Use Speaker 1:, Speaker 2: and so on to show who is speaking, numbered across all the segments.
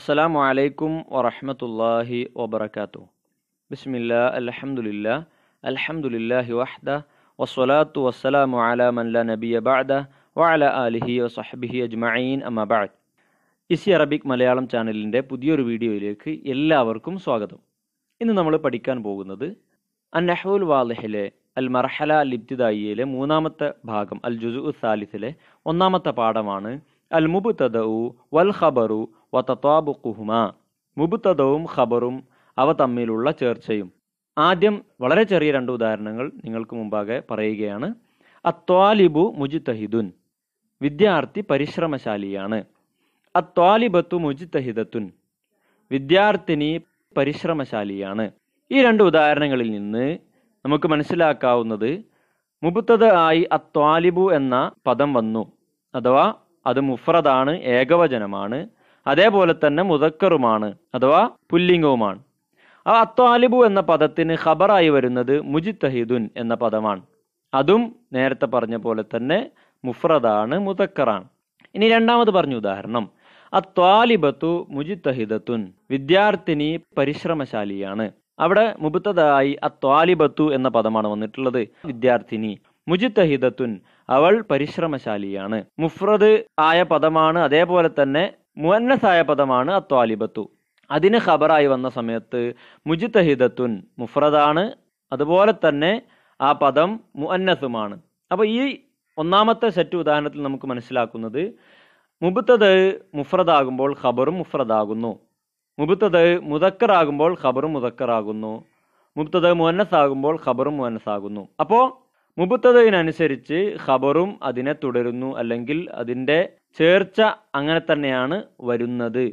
Speaker 1: അസ്സലാമു അലൈക്കും വറഹമത്തല്ലാഹി വബർക്കാത്തു ബിസ്മില്ല അലഹമുല്ല അലഹമുല്ലാഹി വഹ്ദ വസ്സലാത്തു വസ്സലാമു അല മല്ല നബിയ ബാദ വഅല ആലിഹി വസഹബിഹി അജ്മഈൻ അമ്മബാദ് ഇസി അറബിക് മലയാളം ചാനലിൻ്റെ പുതിയൊരു വീഡിയോയിലേക്ക് എല്ലാവർക്കും സ്വാഗതം ഇന്ന് നമ്മൾ പഠിക്കാൻ പോകുന്നത് അന്നഹുൽ വാലഹിലെ അൽ മർഹല അൽ ഇബ്തിദായിയിലെ മൂന്നാമത്തെ ഭാഗം അൽ ജുസു സാലിസിലെ ഒന്നാമത്തെ പാഠമാണ് അൽ മുബ് തദു വൽ ഖബറു വതത്വാബുക്കുഹുമ മുബുത്തതവും ഖബറും അവ തമ്മിലുള്ള ചേർച്ചയും ആദ്യം വളരെ ചെറിയ രണ്ട് ഉദാഹരണങ്ങൾ നിങ്ങൾക്ക് മുമ്പാകെ പറയുകയാണ് അത്വാലിബു മുജിത്തഹിദുൻ വിദ്യാർത്ഥി പരിശ്രമശാലിയാണ് അത്വാലിബത്തു മുജിത്തഹിദത്തുൻ വിദ്യാർത്ഥിനി പരിശ്രമശാലിയാണ് ഈ രണ്ട് ഉദാഹരണങ്ങളിൽ നിന്ന് നമുക്ക് മനസ്സിലാക്കാവുന്നത് മുബുത്തത് ആയി അത്വാലിബു എന്ന പദം വന്നു അഥവാ അത് മുഫ്രദാണ് ഏകവചനമാണ് അതേപോലെ തന്നെ മുതക്കറുമാണ് അഥവാ പുല്ലിംഗവുമാണ് ആ അത്വാലിബു എന്ന പദത്തിന് ഖബറായി വരുന്നത് മുജിത്തഹിദുൻ എന്ന പദമാണ് അതും നേരത്തെ പറഞ്ഞ പോലെ തന്നെ മുഫ്രദാണ് മുതക്കറാണ് ഇനി രണ്ടാമത് പറഞ്ഞ ഉദാഹരണം അത്വാലിബത്തു മുജിത്തഹിദത്തുൻ വിദ്യാർത്ഥിനി പരിശ്രമശാലിയാണ് അവിടെ മുബത്തതായി അത്വാലിബത്തു എന്ന പദമാണ് വന്നിട്ടുള്ളത് വിദ്യാർത്ഥിനി മുജിത്തഹിദത്തുൻ അവൾ പരിശ്രമശാലിയാണ് മുഫ്രദ് ആയ പദമാണ് അതേപോലെ തന്നെ മുവന്നസായ പദമാണ് അത്വാലിബത്തു അതിന് ഖബറായി വന്ന സമയത്ത് മുജിത്തഹിദത്തുൻ മുഫ്രദാണ് അതുപോലെ തന്നെ ആ പദം മുഅന്നസുമാണ് അപ്പോൾ ഈ ഒന്നാമത്തെ സെറ്റ് ഉദാഹരണത്തിൽ നമുക്ക് മനസ്സിലാക്കുന്നത് മുബത്തത് മുഫ്രദാകുമ്പോൾ ഖബറും മുഫ്രദാകുന്നു മുബത്തത് മുതക്കറാകുമ്പോൾ ഖബറും മുതക്കറാകുന്നു മുബത്തത് മുഅന്നസാകുമ്പോൾ ഖബറും മുഅന്നസാകുന്നു അപ്പോൾ മുബത്തതിനനുസരിച്ച് ഖബറും അതിനെ തുടരുന്നു അല്ലെങ്കിൽ അതിൻ്റെ ചേർച്ച അങ്ങനെ തന്നെയാണ് വരുന്നത്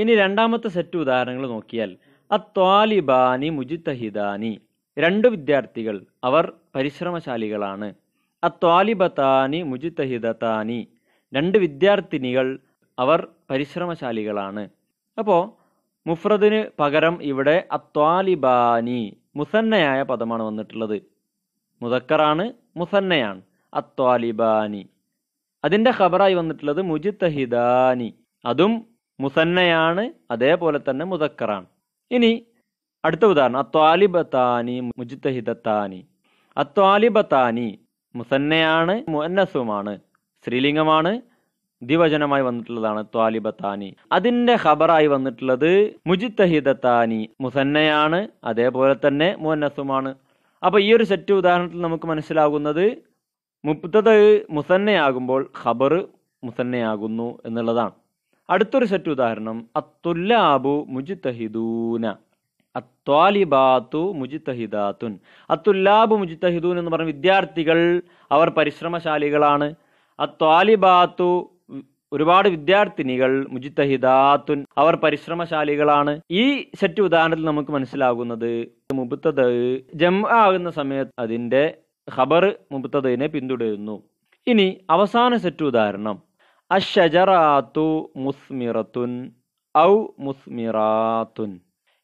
Speaker 1: ഇനി രണ്ടാമത്തെ സെറ്റ് ഉദാഹരണങ്ങൾ നോക്കിയാൽ അത്വാലിബാനി മുജിത്തഹിദാനി രണ്ട് വിദ്യാർത്ഥികൾ അവർ പരിശ്രമശാലികളാണ് അത്വാലിബത്താനി മുജിത്തഹിദത്താനി രണ്ട് വിദ്യാർത്ഥിനികൾ അവർ പരിശ്രമശാലികളാണ് അപ്പോൾ മുഫ്രദിന് പകരം ഇവിടെ അത്വാലിബാനി മുസന്നയായ പദമാണ് വന്നിട്ടുള്ളത് മുതക്കറാണ് മുസന്നയാണ് അത്വാലിബാനി അതിന്റെ ഖബറായി വന്നിട്ടുള്ളത് മുജിത്തഹിദാനി അതും മുസന്നയാണ് അതേപോലെ തന്നെ മുതക്കറാണ് ഇനി അടുത്ത ഉദാഹരണം അത്വാലിബത്താനി മുജിത്തഹിദത്താനി അത്വാലിബത്താനി മുസന്നയാണ് മുന്നസുമാണ് സ്ത്രീലിംഗമാണ് ദിവചനമായി വന്നിട്ടുള്ളതാണ് ത്വാലിബത്താനി അതിന്റെ ഖബറായി വന്നിട്ടുള്ളത് മുജിത്തഹിദത്താനി മുസന്നയാണ് അതേപോലെ തന്നെ മുന്നസുമാണ് അപ്പൊ ഈ ഒരു സെറ്റ് ഉദാഹരണത്തിൽ നമുക്ക് മനസ്സിലാകുന്നത് മുബ്തദ് മുസന്നയാകുമ്പോൾ ഖബർ മുസന്നയാകുന്നു എന്നുള്ളതാണ് അടുത്തൊരു സെറ്റ് ഉദാഹരണം അത്തുല്ലാബു മുജിത്തഹിദൂന അത്വാലിബാത്തു മുജിത്തഹിദാത്തുൻ അത്തുല്ലാബു മുജിത്തഹിദൂൻ എന്ന് പറഞ്ഞ വിദ്യാർത്ഥികൾ അവർ പരിശ്രമശാലികളാണ് അത്വാലിബാത്തു ഒരുപാട് വിദ്യാർത്ഥിനികൾ മുജിത്തഹിദാത്തുൻ അവർ പരിശ്രമശാലികളാണ് ഈ സെറ്റ് ഉദാഹരണത്തിൽ നമുക്ക് മനസ്സിലാകുന്നത് മുബത്തത് ജം ആകുന്ന സമയത്ത് അതിന്റെ ഖബർ മുബത്തതിനെ പിന്തുടരുന്നു ഇനി അവസാന സെറ്റ് ഉദാഹരണം അഷജറാത്തു മുസ്മിറത്തുൻ ഔ മുസ്മിറാത്തുൻ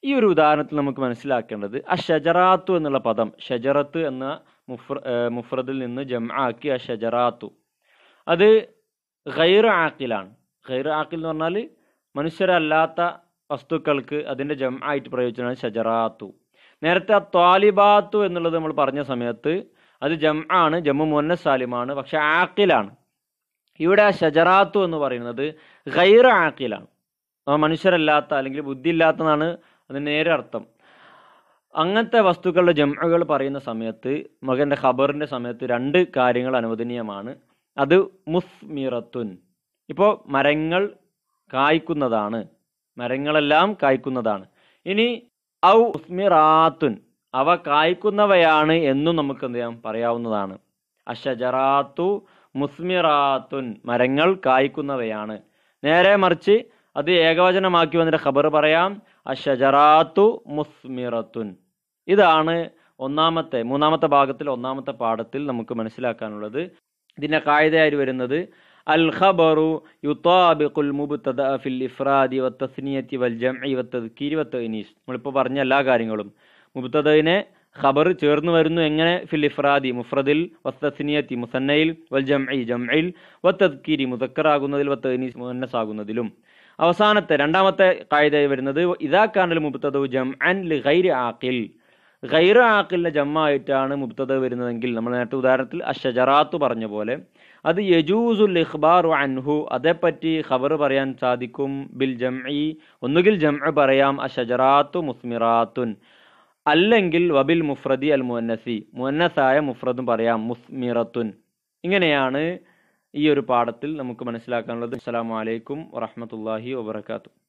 Speaker 1: ഈ ഒരു ഉദാഹരണത്തിൽ നമുക്ക് മനസ്സിലാക്കേണ്ടത് അഷജറാത്തു എന്നുള്ള പദം ഷജറത്ത് എന്ന മുഫ്ര മുഫ്രദിൽ നിന്ന് ജംആക്കി അഷജറാത്തു അത് ഖൈർ ആക്കിലാണ് ഖൈർ ആക്കിൽ എന്ന് പറഞ്ഞാൽ മനുഷ്യരല്ലാത്ത വസ്തുക്കൾക്ക് അതിൻ്റെ ജംആയിട്ട് പ്രയോഗിച്ചതാണ് ഷജറാത്തു നേരത്തെ ആ ത്വാലിബാത്തു എന്നുള്ളത് നമ്മൾ പറഞ്ഞ സമയത്ത് അത് ജം ആണ് ജമ്മു മുന്ന സാലിമാണ് പക്ഷെ ആക്കിലാണ് ഇവിടെ ആ ഷജറാത്തു എന്ന് പറയുന്നത് ഗൈർ ആക്കിലാണ് മനുഷ്യരല്ലാത്ത അല്ലെങ്കിൽ ബുദ്ധി ഇല്ലാത്തതാണ് അതിന് നേരെ അർത്ഥം അങ്ങനത്തെ വസ്തുക്കളുടെ ജമ്മകൾ പറയുന്ന സമയത്ത് മകൻ്റെ ഖബറിൻ്റെ സമയത്ത് രണ്ട് കാര്യങ്ങൾ അനുവദനീയമാണ് അത് മുസ്മിറത്തുൻ ഇപ്പോൾ മരങ്ങൾ കായ്ക്കുന്നതാണ് മരങ്ങളെല്ലാം കായ്ക്കുന്നതാണ് ഇനി ഔ അവ കായ്ക്കുന്നവയാണ് എന്നും നമുക്ക് എന്ത് ചെയ്യാം പറയാവുന്നതാണ് അഷജറാത്തു മുസ്മിറാത്തുൻ മരങ്ങൾ കായ്ക്കുന്നവയാണ് നേരെ മറിച്ച് അത് ഏകവചനമാക്കി വന്നിട്ട് ഖബർ പറയാം അഷജറാത്തു മുസ്മിറത്തുൻ ഇതാണ് ഒന്നാമത്തെ മൂന്നാമത്തെ ഭാഗത്തിൽ ഒന്നാമത്തെ പാഠത്തിൽ നമുക്ക് മനസ്സിലാക്കാനുള്ളത് ഇതിൻ്റെ കായതയായി വരുന്നത് അൽ ഖബറു യുത്താബിഖുൽ മുബ്തദ ഫിൽ ഇഫ്രാദി വത്തസ്നിയത്തി വൽ ജംഇ വത്തദ്കീരി വത്തഇനീസ് നമ്മളിപ്പോൾ പറഞ്ഞ എല്ലാ കാര്യങ്ങളും മുബത്തതിനെ ഖബർ ചേർന്ന് വരുന്നു എങ്ങനെ ഫിൽ ഇഫ്രാദി മുഫ്രദിൽ വസ്തസിനിയത്തി മുസന്നയിൽ വൽ ജംഇ ജംഇൽ വത്തദ്കിരി മുതക്കറാകുന്നതിൽ വത്തനീസ് മുന്നസാകുന്നതിലും അവസാനത്തെ രണ്ടാമത്തെ കായിതായി വരുന്നത് ഇതാക്കാനൽ മുബത്തദു ജം അൻ ലി ഗൈർ ആഖിൽ ഗൈർ ആഖിലിന്റെ ജമ്മായിട്ടാണ് മുബത്തദ വരുന്നതെങ്കിൽ നമ്മൾ നേരത്തെ ഉദാഹരണത്തിൽ അഷജറാത്ത് പറഞ്ഞ പോലെ അത് യജൂസുൽ ഇഖ്ബാർ അൻഹു അതേപ്പറ്റി ഖബർ പറയാൻ സാധിക്കും ബിൽ ജംഇ ഒന്നുകിൽ ജംഅ പറയാം അഷജറാത്തു മുസ്മിറാത്തുൻ അല്ലെങ്കിൽ വബിൽ മുഫ്രദി അൽ മുന്നസി മുന്നസായ മുഫ്രദും പറയാം മുസ്മിറത്തുൻ ഇങ്ങനെയാണ് ഈ ഒരു പാഠത്തിൽ നമുക്ക് മനസ്സിലാക്കാനുള്ളത് അസ്സാം വലൈക്കും വറഹമത്തല്ലാഹി വാത്തു